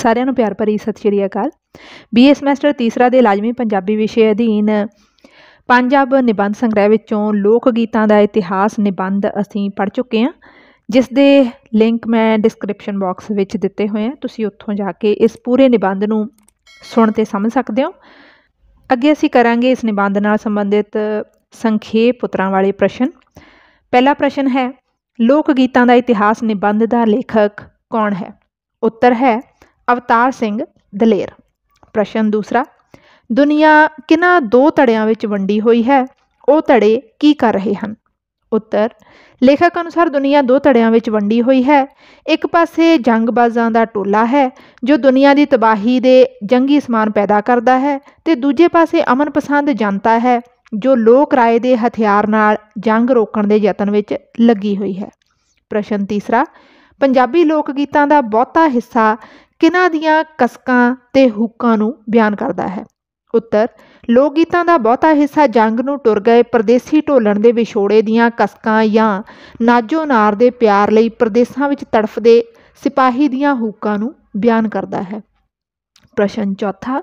ਸਾਰਿਆਂ ਨੂੰ ਪਿਆਰ ਭਰੀ ਸਤਿ ਸ਼੍ਰੀ ਅਕਾਲ ਬੀਏ ਸਮੈਸਟਰ ਤੀਸਰਾ ਦੇ ਲਾਜ਼ਮੀ ਪੰਜਾਬੀ ਵਿਸ਼ੇ ਅਧੀਨ ਪੰਜਾਬ ਨਿਬੰਧ ਸੰਗ੍ਰਹਿ ਵਿੱਚੋਂ ਲੋਕ ਗੀਤਾਂ ਦਾ ਇਤਿਹਾਸ ਨਿਬੰਧ ਅਸੀਂ ਪੜ ਚੁੱਕੇ ਹਾਂ ਜਿਸ ਦੇ ਲਿੰਕ ਮੈਂ ਡਿਸਕ੍ਰਿਪਸ਼ਨ ਬਾਕਸ ਵਿੱਚ ਦਿੱਤੇ ਹੋਏ ਆ ਤੁਸੀਂ ਉੱਥੋਂ ਜਾ ਕੇ ਇਸ ਪੂਰੇ ਨਿਬੰਧ ਨੂੰ ਸੁਣ ਤੇ ਸਮਝ ਸਕਦੇ ਹੋ ਅੱਗੇ ਅਸੀਂ ਕਰਾਂਗੇ ਇਸ ਨਿਬੰਧ ਨਾਲ ਸੰਬੰਧਿਤ ਸੰਖੇਪ ਉਤਰਾਂ ਵਾਲੇ ਪ੍ਰਸ਼ਨ ਪਹਿਲਾ ਪ੍ਰਸ਼ਨ ਹੈ ਲੋਕ ਗੀਤਾਂ ਦਾ ਇਤਿਹਾਸ ਨਿਬੰਧ ਦਾ ਲੇਖਕ ਕੌਣ ਹੈ ਉੱਤਰ ਹੈ ਅਵਤਾਰ ਸਿੰਘ ਦਲੇਰ ਪ੍ਰਸ਼ਨ ਦੂਸਰਾ ਦੁਨੀਆ ਕਿਨਾਂ ਦੋ ਧੜਿਆਂ ਵਿੱਚ ਵੰਡੀ ਹੋਈ ਹੈ ਉਹ ਧੜੇ ਕੀ ਕਰ ਰਹੇ ਹਨ ਉੱਤਰ ਲੇਖਕ ਅਨੁਸਾਰ ਦੁਨੀਆ ਦੋ ਧੜਿਆਂ ਵਿੱਚ ਵੰਡੀ ਹੋਈ ਹੈ ਇੱਕ ਪਾਸੇ ਜੰਗਬਾਜ਼ਾਂ ਦਾ ਟੋਲਾ ਹੈ ਜੋ ਦੁਨੀਆ ਦੀ ਤਬਾਹੀ ਦੇ ਜੰਗੀ ਸਮਾਨ ਪੈਦਾ ਕਰਦਾ ਹੈ ਤੇ ਦੂਜੇ ਪਾਸੇ ਅਮਨ ਪਸੰਦ ਜਨਤਾ ਹੈ ਜੋ ਲੋਕ ਰਾਏ ਦੇ ਹਥਿਆਰ ਨਾਲ ਜੰਗ ਰੋਕਣ ਦੇ ਯਤਨ ਵਿੱਚ ਲੱਗੀ ਹੋਈ ਹੈ ਪ੍ਰਸ਼ਨ ਤੀਸਰਾ ਪੰਜਾਬੀ ਲੋਕ ਗੀਤਾਂ ਦਾ ਬਹੁਤਾ ਹਿੱਸਾ ਕਿਨਾਂ ਦੀਆਂ ਕਸਕਾਂ ਤੇ ਹੁੱਕਾਂ ਨੂੰ ਬਿਆਨ ਕਰਦਾ ਹੈ ਉੱਤਰ ਲੋਕ ਗੀਤਾਂ ਦਾ ਬਹੁਤਾ ਹਿੱਸਾ ਜੰਗ ਨੂੰ ਟੁਰ ਗਏ ਪਰਦੇਸੀ ਢੋਲਣ ਦੇ ਵਿਛੋੜੇ ਦੀਆਂ ਕਸਕਾਂ ਜਾਂ ਨਾਜੋ ਨਾਰ ਦੇ ਪਿਆਰ ਲਈ ਪਰਦੇਸਾਂ ਵਿੱਚ ਤੜਫਦੇ ਸਿਪਾਹੀ ਦੀਆਂ ਹੂਕਾਂ ਨੂੰ ਬਿਆਨ ਕਰਦਾ ਹੈ ਪ੍ਰਸ਼ਨ ਚੌਥਾ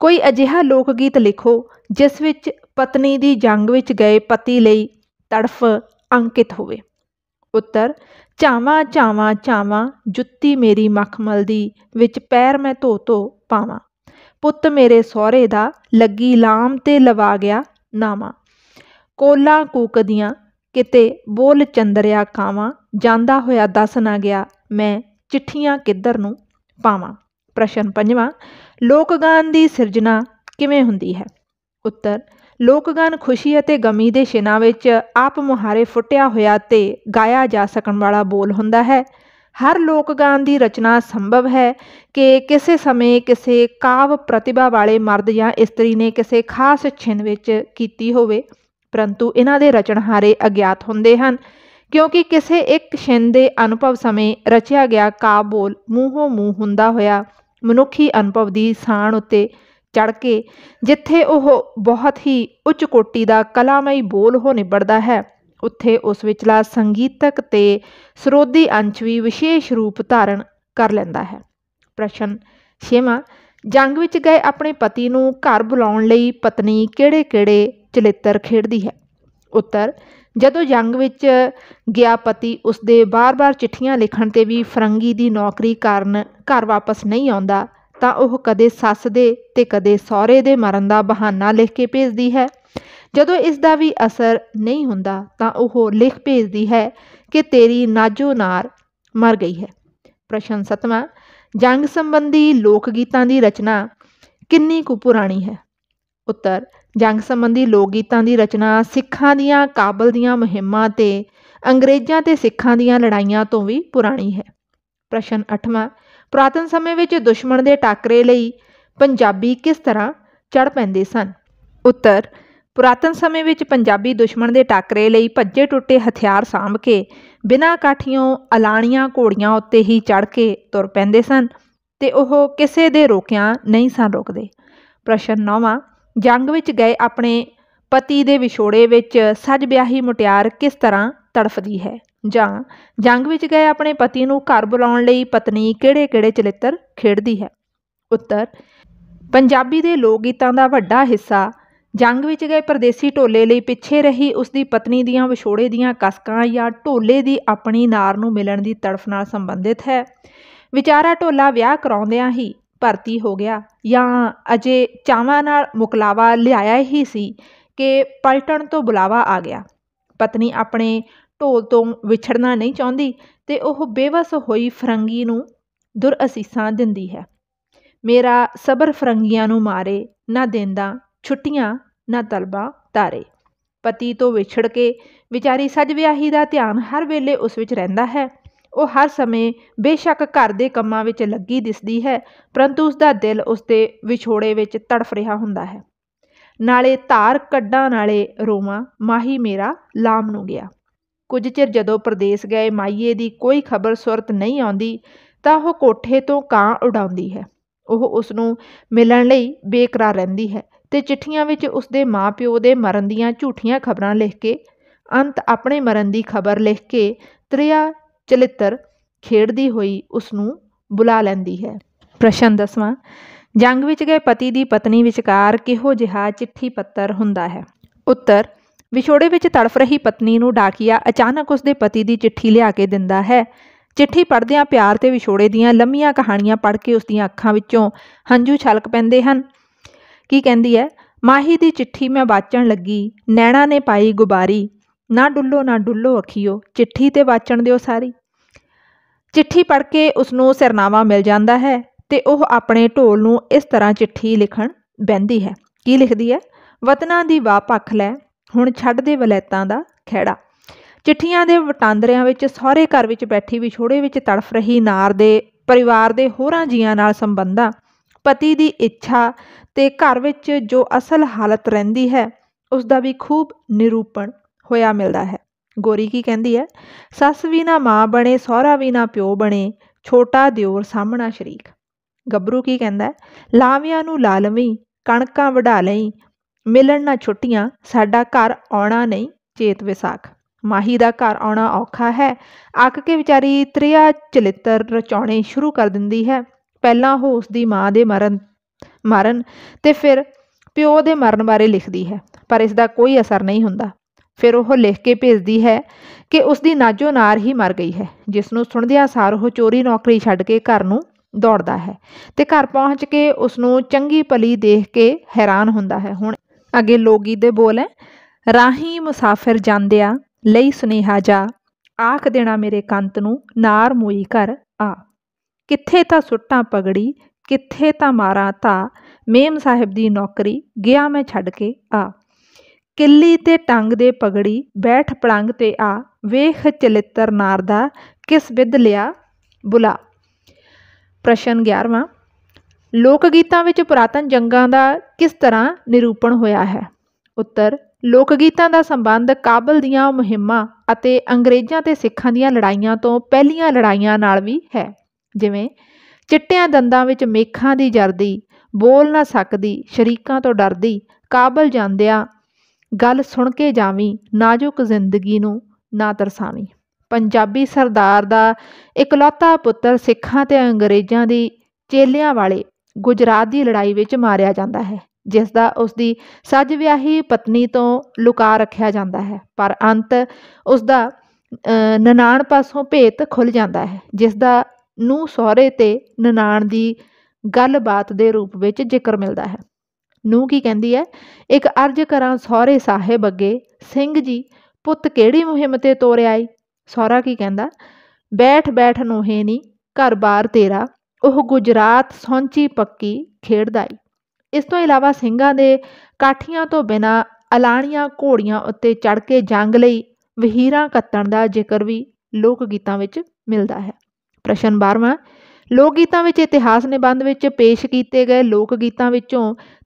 ਕੋਈ ਅਜਿਹਾ ਲੋਕ ਗੀਤ ਲਿਖੋ ਜਿਸ ਵਿੱਚ ਪਤਨੀ ਦੀ ਜੰਗ ਵਿੱਚ ਗਏ ਪਤੀ ਲਈ ਤੜਫ ਅੰਕਿਤ ਹੋਵੇ ਉੱਤਰ ਝਾਵਾਂ ਝਾਵਾਂ ਝਾਵਾਂ ਜੁੱਤੀ ਮੇਰੀ ਮਖਮਲ ਦੀ ਵਿੱਚ ਪੈਰ ਮੈਂ ਧੋ ਧੋ ਪਾਵਾਂ ਪੁੱਤ ਮੇਰੇ ਸਹੁਰੇ ਦਾ ਲੱਗੀ ਲਾਮ ਤੇ ਲਵਾ ਗਿਆ ਨਾਵਾ ਕੋਲਾ ਕੂਕਦੀਆਂ ਕਿਤੇ ਬੋਲ ਚੰਦਰਿਆ ਕਾਵਾਂ ਜਾਂਦਾ ਹੋਇਆ ਦੱਸ ਨਾ ਗਿਆ ਮੈਂ ਚਿੱਠੀਆਂ ਕਿੱਧਰ ਨੂੰ ਪਾਵਾਂ ਪ੍ਰਸ਼ਨ ਪੰਜਵਾਂ ਲੋਕ ਗਾਨ ਦੀ ਸਿਰਜਣਾ ਕਿਵੇਂ ਹੁੰਦੀ ਹੈ ਉੱਤਰ ਲੋਕਗਾਨ ਖੁਸ਼ੀ ਅਤੇ ਗਮੀ ਦੇ ਸ਼ਿਨਾ ਵਿੱਚ ਆਪ ਮੁਹਾਰੇ ਫੁੱਟਿਆ ਹੋਇਆ ਤੇ ਗਾਇਆ ਜਾ ਸਕਣ ਵਾਲਾ ਬੋਲ ਹੁੰਦਾ ਹੈ ਹਰ ਲੋਕਗਾਨ ਦੀ ਰਚਨਾ ਸੰਭਵ ਹੈ ਕਿ ਕਿਸੇ ਸਮੇਂ ਕਿਸੇ ਕਾਵ ਪ੍ਰਤਿਭਾ ਵਾਲੇ ਮਰਦ ਜਾਂ ਇਸਤਰੀ ਨੇ ਕਿਸੇ ਖਾਸ ਛਿਨ ਵਿੱਚ ਕੀਤੀ ਹੋਵੇ ਪਰੰਤੂ ਇਹਨਾਂ ਦੇ ਰਚਨਹਾਰੇ ਅਗਿਆਤ ਹੁੰਦੇ ਹਨ ਕਿਉਂਕਿ ਕਿਸੇ ਇੱਕ ਛਿਨ ਦੇ ਅਨੁਭਵ ਸਮੇਂ ਰਚਿਆ ਗਿਆ ਕਾਵ ਬੋਲ ਮੂੰਹੋਂ ਮੂੰਹ ਹੁੰਦਾ ਹੋਇਆ ਮਨੁੱਖੀ ਅਨੁਭਵ ਦੀ ਸਾਣ ਉੱਤੇ ਚੜ ਕੇ ਜਿੱਥੇ ਉਹ ਬਹੁਤ ਹੀ ਉੱਚ ਕੋਟੀ ਦਾ ਕਲਾਮਈ ਬੋਲ ਹੋ ਨਿਬੜਦਾ ਹੈ ਉੱਥੇ ਉਸ ਵਿਚਲਾ ਸੰਗੀਤਕ ਤੇ ਸਰੋਦੀ ਅੰਸ਼ ਵੀ ਵਿਸ਼ੇਸ਼ ਰੂਪ ਧਾਰਨ ਕਰ ਲੈਂਦਾ ਹੈ ਪ੍ਰਸ਼ਨ 6ਵਾਂ ਜੰਗ ਵਿੱਚ ਗਏ ਆਪਣੇ ਪਤੀ ਨੂੰ ਘਰ ਬੁਲਾਉਣ ਲਈ ਪਤਨੀ ਕਿਹੜੇ-ਕਿਹੜੇ ਚਲਿੱਤਰ ਖੇਡਦੀ ਹੈ ਉੱਤਰ ਜਦੋਂ ਜੰਗ ਵਿੱਚ ਗਿਆ ਪਤੀ ਉਸਦੇ ਬਾਰ-ਬਾਰ ਚਿੱਠੀਆਂ ਲਿਖਣ ਤੇ ਵੀ ਫਰੰਗੀ ਦੀ ਨੌਕਰੀ ਕਾਰਨ ਘਰ ਵਾਪਸ ਨਹੀਂ ਆਉਂਦਾ ਤਾਂ ਉਹ ਕਦੇ ਸੱਸ ਦੇ ਤੇ ਕਦੇ ਸਹੁਰੇ ਦੇ ਮਰਨ ਦਾ ਬਹਾਨਾ ਲਿਖ ਕੇ ਭੇਜਦੀ ਹੈ ਜਦੋਂ ਇਸ ਦਾ ਵੀ ਅਸਰ ਨਹੀਂ ਹੁੰਦਾ ਤਾਂ ਉਹ ਲਿਖ ਭੇਜਦੀ ਹੈ ਕਿ ਤੇਰੀ ਨਾਜੋ ਨਾਰ ਮਰ ਗਈ ਹੈ ਪ੍ਰਸ਼ਨ 7ਵਾਂ ਜੰਗ ਸੰਬੰਧੀ ਲੋਕ ਗੀਤਾਂ ਦੀ ਰਚਨਾ ਕਿੰਨੀ ਕੁ ਪੁਰਾਣੀ ਹੈ ਉੱਤਰ ਜੰਗ ਸੰਬੰਧੀ ਲੋਕ ਗੀਤਾਂ ਦੀ ਰਚਨਾ ਸਿੱਖਾਂ ਦੀਆਂ ਕਾਬਲ ਦੀਆਂ ਮੁਹਿੰਮਾਂ ਤੇ ਅੰਗਰੇਜ਼ਾਂ ਤੇ ਸਿੱਖਾਂ ਦੀਆਂ ਲੜਾਈਆਂ ਤੋਂ ਵੀ ਪੁਰਾਣੀ ਹੈ ਪ੍ਰਸ਼ਨ 8ਵਾਂ ਪੁਰਾਤਨ ਸਮੇਂ ਵਿੱਚ ਦੁਸ਼ਮਣ ਦੇ ਟਾਕਰੇ ਲਈ ਪੰਜਾਬੀ ਕਿਸ ਤਰ੍ਹਾਂ ਚੜ ਪੈਂਦੇ ਸਨ ਉੱਤਰ ਪੁਰਾਤਨ ਸਮੇਂ ਵਿੱਚ ਪੰਜਾਬੀ ਦੁਸ਼ਮਣ ਦੇ ਟਾਕਰੇ ਲਈ ਭੱਜੇ ਟੁੱਟੇ ਹਥਿਆਰ ਸਾਂਭ ਕੇ ਬਿਨਾਂ ਕਾਠੀਆਂ ਅਲਾਣੀਆਂ ਘੋੜੀਆਂ ਉੱਤੇ ਹੀ ਚੜ ਕੇ ਤੁਰ ਪੈਂਦੇ ਸਨ ਤੇ ਉਹ ਕਿਸੇ ਦੇ ਰੋਕਿਆਂ ਨਹੀਂ ਸਨ ਰੁਕਦੇ ਪ੍ਰਸ਼ਨ 9ਵਾਂ ਜੰਗ ਵਿੱਚ ਗਏ ਆਪਣੇ ਪਤੀ ਦੇ ਵਿਛੋੜੇ ਵਿੱਚ ਸੱਜ ਵਿਆਹੀ ਮੁਟਿਆਰ ਕਿਸ ਤਰ੍ਹਾਂ ਤੜਫਦੀ ਹੈ ਜਾਂ ਜੰਗ ਵਿੱਚ ਗਏ ਆਪਣੇ ਪਤੀ ਨੂੰ ਘਰ ਬੁਲਾਉਣ ਲਈ ਪਤਨੀ ਕਿਹੜੇ-ਕਿਹੜੇ ਚਲਿੱਤਰ ਖੇਡਦੀ ਹੈ ਉੱਤਰ ਪੰਜਾਬੀ ਦੇ ਲੋਕ ਗੀਤਾਂ ਦਾ ਵੱਡਾ ਹਿੱਸਾ ਜੰਗ ਵਿੱਚ ਗਏ ਪਰਦੇਸੀ ਢੋਲੇ ਲਈ ਪਿੱਛੇ ਰਹੀ ਉਸ ਦੀ ਪਤਨੀ ਦੀਆਂ ਵਿਛੋੜੇ ਦੀਆਂ ਕਸਕਾਂ ਜਾਂ ਢੋਲੇ ਦੀ ਆਪਣੀ ਨਾਰ ਨੂੰ ਮਿਲਣ ਦੀ ਤੜਫ ਨਾਲ ਸੰਬੰਧਿਤ ਹੈ ਵਿਚਾਰਾ ਢੋਲਾ ਵਿਆਹ ਕਰਾਉਂਦਿਆਂ ਹੀ ਭਰਤੀ ਹੋ ਗਿਆ ਜਾਂ ਅਜੇ ਚਾਵਾਂ ਨਾਲ ਮੁਕਲਾਵਾ ਲਿਆਇਆ ਹੀ ਸੀ ਕਿ ਪਲਟਣ ਤੋਂ ਬੁਲਾਵਾ ਆ ਗਿਆ ਪਤਨੀ ਆਪਣੇ ਢੋਲ ਤੋਂ ਵਿਛੜਨਾ ਨਹੀਂ ਚਾਹੁੰਦੀ ਤੇ ਉਹ ਬੇਵਸ ਹੋਈ ਫਰੰਗੀ ਨੂੰ ਦੁਰ ਅਸੀਸਾਂ ਦਿੰਦੀ ਹੈ ਮੇਰਾ ਸਬਰ ਫਰੰਗੀਆਂ ਨੂੰ ਮਾਰੇ ਨਾ ਦੇਂਦਾ ਛੁੱਟੀਆਂ ਨਾ ਤਲਬਾ ਤਾਰੇ ਪਤੀ ਤੋਂ ਵਿਛੜ ਕੇ ਵਿਚਾਰੀ ਸਜ ਵਿਆਹੀ ਦਾ ਧਿਆਨ ਹਰ ਵੇਲੇ ਉਸ ਵਿੱਚ ਰਹਿੰਦਾ ਹੈ ਉਹ ਹਰ ਸਮੇਂ ਬੇਸ਼ੱਕ ਘਰ ਦੇ ਕੰਮਾਂ ਵਿੱਚ ਲੱਗੀ ਦਿਸਦੀ ਹੈ ਪਰੰਤੂ ਉਸ ਦਾ ਦਿਲ ਉਸ ਦੇ ਵਿਛੋੜੇ ਵਿੱਚ ਤੜਫ ਰਿਹਾ ਹੁੰਦਾ ਹੈ ਨਾਲੇ ਧਾਰ ਕੱਡਾਂ ਨਾਲੇ ਰੋਵਾਂ ਮਾਹੀ ਮੇਰਾ ਲਾਮ ਨੂੰ ਗਿਆ ਕੁਝ ਚਿਰ ਜਦੋਂ ਪ੍ਰਦੇਸ ਗਏ ਮਾਈਏ ਦੀ ਕੋਈ ਖਬਰ ਸੁਰਤ ਨਹੀਂ ਆਉਂਦੀ ਤਾਂ ਉਹ ਕੋਠੇ ਤੋਂ ਕਾਂ ਉਡਾਉਂਦੀ ਹੈ ਉਹ ਉਸ ਨੂੰ ਮਿਲਣ ਲਈ ਬੇਕਰਾਰ ਰਹਿੰਦੀ ਹੈ ਤੇ ਚਿੱਠੀਆਂ ਵਿੱਚ ਉਸ ਦੇ ਮਾਪਿਓ ਦੇ ਮਰਨ ਦੀਆਂ ਝੂਠੀਆਂ ਖਬਰਾਂ ਲਿਖ ਕੇ ਅੰਤ ਆਪਣੇ ਮਰਨ ਦੀ ਖਬਰ ਲਿਖ ਕੇ ਤ੍ਰਿਆ ਚਲਿੱਤਰ ਖੇਡਦੀ ਹੋਈ ਉਸ ਨੂੰ ਬੁਲਾ ਲੈਂਦੀ ਹੈ ਪ੍ਰਸ਼ਨ ਦਸਵਾਂ ਜੰਗ ਵਿੱਚ ਗਏ ਪਤੀ ਦੀ ਪਤਨੀ ਵਿਚਕਾਰ ਕਿਹੋ ਜਿਹਾ ਚਿੱਠੀ ਪੱਤਰ ਹੁੰਦਾ ਹੈ ਉੱਤਰ ਵਿਛੋੜੇ ਵਿੱਚ ਤੜਫ ਰਹੀ ਪਤਨੀ ਨੂੰ ਡਾਕੀਆ ਅਚਾਨਕ ਉਸਦੇ ਪਤੀ ਦੀ ਚਿੱਠੀ ਲਿਆ ਕੇ ਦਿੰਦਾ ਹੈ ਚਿੱਠੀ ਪੜਦਿਆਂ ਪਿਆਰ ਤੇ ਵਿਛੋੜੇ ਦੀਆਂ ਲੰਮੀਆਂ ਕਹਾਣੀਆਂ ਪੜ ਕੇ ਉਸ ਦੀਆਂ ਅੱਖਾਂ ਵਿੱਚੋਂ ਹੰਝੂ ਛਲਕ ਪੈਂਦੇ ਹਨ ਕੀ ਕਹਿੰਦੀ ਹੈ ਮਾਹੀ ਦੀ ਚਿੱਠੀ ਮੈਂ ਵਾਚਣ ਲੱਗੀ ਨੈਣਾ ਨੇ ਪਾਈ ਗੁਬਾਰੀ ਨਾ ਡੁੱਲੋ ਨਾ ਡੁੱਲੋ ਅਖੀਓ ਚਿੱਠੀ ਤੇ ਵਾਚਣ ਦਿਓ ਸਾਰੀ ਚਿੱਠੀ ਪੜ ਕੇ ਉਸ ਨੂੰ ਸਰਨਾਵਾ ਮਿਲ ਜਾਂਦਾ ਹੈ ਤੇ ਉਹ ਆਪਣੇ ਢੋਲ ਨੂੰ ਇਸ ਤਰ੍ਹਾਂ ਚਿੱਠੀ ਲਿਖਣ ਬੈੰਦੀ ਹੈ ਕੀ ਲਿਖਦੀ ਹੈ ਵਤਨਾਂ ਦੀ ਵਾਹ ਲੈ ਹੁਣ ਛੱਡ ਦੇ ਵਲੈਤਾਂ ਦਾ ਖਹਿੜਾ ਚਿੱਠੀਆਂ ਦੇ ਵਟਾਂਦਰਿਆਂ ਵਿੱਚ ਸਹੁਰੇ ਘਰ ਵਿੱਚ ਬੈਠੀ ਵਿਛੋੜੇ ਵਿੱਚ ਤੜਫ ਰਹੀ ਨਾਰ ਦੇ ਪਰਿਵਾਰ ਦੇ ਹੋਰਾਂ ਜੀਆਂ ਨਾਲ ਸੰਬੰਧਾਂ ਪਤੀ ਦੀ ਇੱਛਾ ਤੇ ਘਰ ਵਿੱਚ ਜੋ ਅਸਲ ਹਾਲਤ ਰਹਿੰਦੀ ਹੈ ਉਸ ਦਾ ਵੀ ਖੂਬ ਨਿਰੂਪਣ ਹੋਇਆ ਮਿਲਦਾ ਹੈ ਗੋਰੀ ਕੀ ਕਹਿੰਦੀ ਹੈ ਸੱਸ ਵੀ ਨਾ ਮਾਂ ਬਣੇ ਸਹੁਰਾ ਵੀ ਨਾ ਪਿਓ ਬਣੇ ਛੋਟਾ ਦਿਓਰ ਸਾਹਮਣਾ ਸ਼ਰੀਕ ਗੱਭਰੂ ਕੀ ਕਹਿੰਦਾ ਲਾਵਿਆਂ ਨੂੰ ਲਾਲਵੀ ਕਣਕਾਂ ਵਢਾ ਲਈ ਮਿਲਣ ਨਾ ਛੁੱਟੀਆਂ ਸਾਡਾ ਘਰ ਆਉਣਾ ਨਹੀਂ ਚੇਤ ਵਿਸਾਖ ਮਾਹੀ ਦਾ ਘਰ ਆਉਣਾ ਔਖਾ ਹੈ ਅੱਕ ਕੇ ਵਿਚਾਰੀ ਤ੍ਰਿਆ ਚਲਿੱਤਰ ਰਚਾਉਣੇ ਸ਼ੁਰੂ ਕਰ ਦਿੰਦੀ ਹੈ ਪਹਿਲਾਂ ਉਹ ਉਸ ਦੀ ਮਾਂ ਦੇ ਮਰਨ ਮਰਨ ਤੇ ਫਿਰ ਪਿਓ ਦੇ ਮਰਨ ਬਾਰੇ ਲਿਖਦੀ ਹੈ ਪਰ ਇਸ ਦਾ ਕੋਈ ਅਸਰ ਨਹੀਂ ਹੁੰਦਾ ਫਿਰ ਉਹ ਲਿਖ ਕੇ ਭੇਜਦੀ ਹੈ ਕਿ ਉਸ ਦੀ ਨਾਜੋ ਨਾਰ ਹੀ ਮਰ ਗਈ ਹੈ ਜਿਸ ਨੂੰ ਸੁਣਦਿਆਂ ਸਾਰ ਉਹ ਚੋਰੀ ਨੌਕਰੀ ਛੱਡ ਕੇ ਘਰ ਨੂੰ ਦੌੜਦਾ ਹੈ ਤੇ ਘਰ ਪਹੁੰਚ ਕੇ ਉਸ ਨੂੰ ਚੰਗੀ ਪਲੀ ਦੇਖ ਕੇ ਹੈਰਾਨ ਹੁੰਦਾ ਹੈ ਹੁਣ ਅਗੇ ਲੋਗੀ ਦੇ ਬੋਲ ਹੈ ਰਾਹੀ ਮੁਸਾਫਿਰ ਜਾਂਦਿਆ ਲਈ ਸੁਨੇਹਾ ਜਾ ਆਖ ਦੇਣਾ ਮੇਰੇ ਕੰਤ ਨੂੰ ਨਾਰ ਮੋਈ ਕਰ ਆ ਕਿੱਥੇ ਤਾਂ ਸੁੱਟਾਂ ਪਗੜੀ ਕਿੱਥੇ ਤਾਂ ਮਾਰਾਂ ਤਾਂ ਮੇਮ ਸਾਹਿਬ ਦੀ ਨੌਕਰੀ ਗਿਆ ਮੈਂ ਛੱਡ ਕੇ ਆ ਕਿੱਲੀ ਤੇ ਟੰਗ ਦੇ ਪਗੜੀ ਬੈਠ ਪਲੰਗ ਤੇ ਆ ਵੇਖ ਚਲਿੱਤਰ ਨਾਰ ਦਾ ਕਿਸ ਵਿਦ ਲਿਆ ਬੁਲਾ ਪ੍ਰਸ਼ਨ 11ਵਾਂ ਲੋਕ ਗੀਤਾਂ ਵਿੱਚ ਪ੍ਰਾਤਨ ਜੰਗਾਂ ਦਾ ਕਿਸ ਤਰ੍ਹਾਂ ਨਿਰੂਪਣ ਹੋਇਆ ਹੈ ਉੱਤਰ ਲੋਕ ਗੀਤਾਂ ਦਾ ਸੰਬੰਧ ਕਾਬਲ ਦੀਆਂ ਮੁਹਿੰਮਾਂ ਅਤੇ ਅੰਗਰੇਜ਼ਾਂ ਤੇ ਸਿੱਖਾਂ ਦੀਆਂ ਲੜਾਈਆਂ ਤੋਂ ਪਹਿਲੀਆਂ ਲੜਾਈਆਂ ਨਾਲ ਵੀ ਹੈ ਜਿਵੇਂ ਚਿੱਟਿਆਂ ਦੰਦਾਂ ਵਿੱਚ ਮੇਖਾਂ ਦੀ ਜਰਦੀ ਬੋਲ ਨਾ ਸਕਦੀ ਸ਼ਰੀਕਾਂ ਤੋਂ ਡਰਦੀ ਕਾਬਲ ਜਾਂਦਿਆ ਗੱਲ ਸੁਣ ਕੇ ਜਾਵੀ ਨਾਜ਼ੁਕ ਜ਼ਿੰਦਗੀ ਨੂੰ ਨਾ ਤਰਸਾਵੀ ਪੰਜਾਬੀ ਸਰਦਾਰ ਦਾ ਇਕਲੌਤਾ ਪੁੱਤਰ ਸਿੱਖਾਂ ਤੇ ਅੰਗਰੇਜ਼ਾਂ ਦੀ ਚੇਲਿਆਂ ਵਾਲੇ ਗੁਜਰਾਤ ਦੀ ਲੜਾਈ ਵਿੱਚ ਮਾਰਿਆ ਜਾਂਦਾ ਹੈ ਜਿਸ ਦਾ ਉਸ ਦੀ ਸੱਜ ਵਿਆਹੀ ਪਤਨੀ ਤੋਂ ਲੁਕਾ ਰੱਖਿਆ ਜਾਂਦਾ ਹੈ ਪਰ ਅੰਤ ਉਸ ਦਾ ਨਨਾਣ ਪਾਸੋਂ ਭੇਤ ਖੁੱਲ ਜਾਂਦਾ ਹੈ ਜਿਸ ਦਾ ਨੂੰ ਸਹੁਰੇ ਤੇ ਨਨਾਣ ਦੀ ਗੱਲਬਾਤ ਦੇ ਰੂਪ ਵਿੱਚ ਜ਼ਿਕਰ ਮਿਲਦਾ ਹੈ ਨੂੰ ਕੀ ਕਹਿੰਦੀ ਹੈ ਇੱਕ ਅਰਜ ਕਰਾਂ ਸਹੁਰੇ ਸਾਹਿਬ ਅੱਗੇ ਸਿੰਘ ਜੀ ਪੁੱਤ ਕਿਹੜੀ ਮੁਹਿੰਮ ਤੇ ਤੋਰਿਆ ਈ ਸਹੁਰਾ ਕੀ ਕਹਿੰਦਾ ਬੈਠ ਬੈਠ ਨੋਹੇ ਨਹੀਂ ਘਰ-ਬਾਰ ਤੇਰਾ ਉਹ ਗੁਜਰਾਤ ਸੌਂਚੀ ਪੱਕੀ ਖੇਡਦਾ ਈ ਇਸ ਤੋਂ ਇਲਾਵਾ ਸਿੰਘਾਂ ਦੇ ਕਾਠੀਆਂ ਤੋਂ ਬਿਨਾ ਅਲਾਣੀਆਂ ਘੋੜੀਆਂ ਉੱਤੇ ਚੜ ਕੇ ਜੰਗ ਲਈ ਵਹੀਰਾਂ ਕੱਤਣ ਦਾ ਜ਼ਿਕਰ ਵੀ ਲੋਕ ਗੀਤਾਂ ਵਿੱਚ ਮਿਲਦਾ ਹੈ ਪ੍ਰਸ਼ਨ 12ਵਾਂ ਲੋਕ ਗੀਤਾਂ ਵਿੱਚ ਇਤਿਹਾਸ ਨਿਬੰਧ ਵਿੱਚ ਪੇਸ਼ ਕੀਤੇ ਗਏ ਲੋਕ ਗੀਤਾਂ ਵਿੱਚੋਂ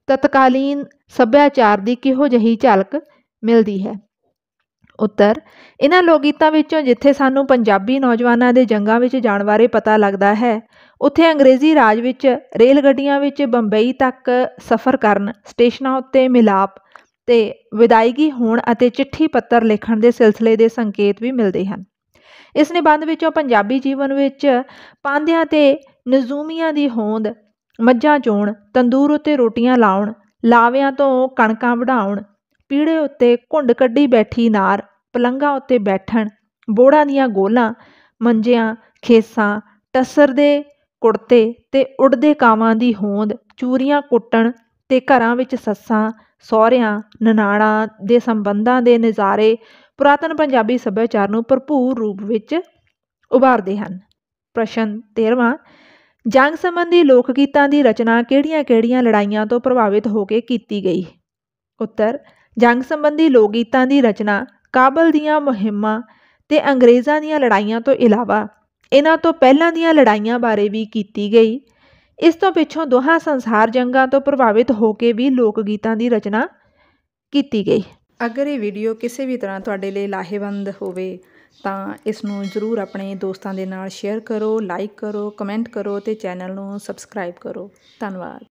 ਤਤਕਾਲੀਨ ਸੱਭਿਆਚਾਰ ਦੀ ਕਿਹੋ ਜਹੀ ਝਲਕ ਮਿਲਦੀ ਹੈ ਉੱਤਰ ਇਹਨਾਂ ਲੋਕ ਗੀਤਾਂ ਵਿੱਚੋਂ ਜਿੱਥੇ ਸਾਨੂੰ ਪੰਜਾਬੀ ਨੌਜਵਾਨਾਂ ਦੇ ਜੰਗਾਂ ਵਿੱਚ ਜਾਣ ਬਾਰੇ ਪਤਾ ਲੱਗਦਾ ਹੈ ਉੱਥੇ ਅੰਗਰੇਜ਼ੀ ਰਾਜ ਵਿੱਚ ਰੇਲ ਗੱਡੀਆਂ ਵਿੱਚ ਬੰਬਈ ਤੱਕ ਸਫ਼ਰ ਕਰਨ ਸਟੇਸ਼ਨਾਂ ਉੱਤੇ ਮਿਲਾਪ ਤੇ ਵਿਦਾਇਗੀ ਹੋਣ ਅਤੇ ਚਿੱਠੀ ਪੱਤਰ ਲਿਖਣ ਦੇ ਸਿਲਸਿਲੇ ਦੇ ਸੰਕੇਤ ਵੀ ਮਿਲਦੇ ਹਨ ਇਸ ਨਿਬੰਧ ਵਿੱਚੋਂ ਪੰਜਾਬੀ ਜੀਵਨ ਵਿੱਚ ਪਾਂਧਿਆਂ ਤੇ ਨਜ਼ੂਮੀਆਂ ਦੀ ਹੋਂਦ ਮੱਝਾਂ ਚੋਣ ਤੰਦੂਰ ਉੱਤੇ ਰੋਟੀਆਂ ਲਾਉਣ ਲਾਵਿਆਂ ਤੋਂ ਕਣਕਾਂ ਵਢਾਉਣ ਪੀੜੇ ਉੱਤੇ ਘੁੰਡ ਕੱਢੀ ਬੈਠੀ ਨਾਰ ਪਲੰਗਾ ਉੱਤੇ ਬੈਠਣ ਬੋੜਾਂ ਦੀਆਂ ਗੋਲਾਂ ਮੰਜਿਆਂ ਖੇਸਾਂ ਟਸਰ ਦੇ ਕੁੜਤੇ ਤੇ ਉੱਡਦੇ ਕਾਵਾਂ ਦੀ ਹੋਂਦ ਚੂਰੀਆਂ ਕੁੱਟਣ ਤੇ ਘਰਾਂ ਵਿੱਚ ਸੱਸਾਂ ਸਹੁਰਿਆਂ ਨਨਾਣਾਂ ਦੇ ਸੰਬੰਧਾਂ ਦੇ ਨਜ਼ਾਰੇ ਪੁਰਾਤਨ ਪੰਜਾਬੀ ਸੱਭਿਆਚਾਰ ਨੂੰ ਭਰਪੂਰ ਰੂਪ ਵਿੱਚ ਉਭਾਰਦੇ ਹਨ ਪ੍ਰਸ਼ਨ 13ਵਾਂ ਜੰਗ ਸੰਬੰਧੀ ਲੋਕ ਗੀਤਾਂ ਦੀ ਰਚਨਾ ਕਿਹੜੀਆਂ-ਕਿਹੜੀਆਂ ਲੜਾਈਆਂ ਤੋਂ ਪ੍ਰਭਾਵਿਤ ਹੋ ਕੇ ਕੀਤੀ ਗਈ ਉੱਤਰ ਜੰਗ ਸੰਬੰਧੀ ਲੋਕ ਗੀਤਾਂ ਦੀ ਰਚਨਾ ਕਾਬਲ ਦੀਆਂ ਮੁਹਿੰਮਾਂ ਤੇ ਅੰਗਰੇਜ਼ਾਂ ਦੀਆਂ ਲੜਾਈਆਂ ਤੋਂ ਇਲਾਵਾ ਇਹਨਾਂ ਤੋਂ ਪਹਿਲਾਂ ਦੀਆਂ ਲੜਾਈਆਂ ਬਾਰੇ ਵੀ ਕੀਤੀ ਗਈ ਇਸ ਤੋਂ ਪਿੱਛੋਂ ਦੋਹਾਂ ਸੰਸਾਰ ਜੰਗਾਂ ਤੋਂ ਪ੍ਰਭਾਵਿਤ ਹੋ ਕੇ ਵੀ ਲੋਕ ਗੀਤਾਂ ਦੀ ਰਚਨਾ ਕੀਤੀ ਗਈ ਅਗਰ ਇਹ ਵੀਡੀਓ ਕਿਸੇ ਵੀ ਤਰ੍ਹਾਂ ਤੁਹਾਡੇ ਲਈ ਲਾਹੇਵੰਦ ਹੋਵੇ ਤਾਂ ਇਸ ਨੂੰ ਜ਼ਰੂਰ ਆਪਣੇ ਦੋਸਤਾਂ ਦੇ ਨਾਲ ਸ਼ੇਅਰ ਕਰੋ ਲਾਈਕ ਕਰੋ ਕਮੈਂਟ ਕਰੋ ਤੇ ਚੈਨਲ ਨੂੰ ਸਬਸਕ੍ਰਾਈਬ ਕਰੋ ਧੰਨਵਾਦ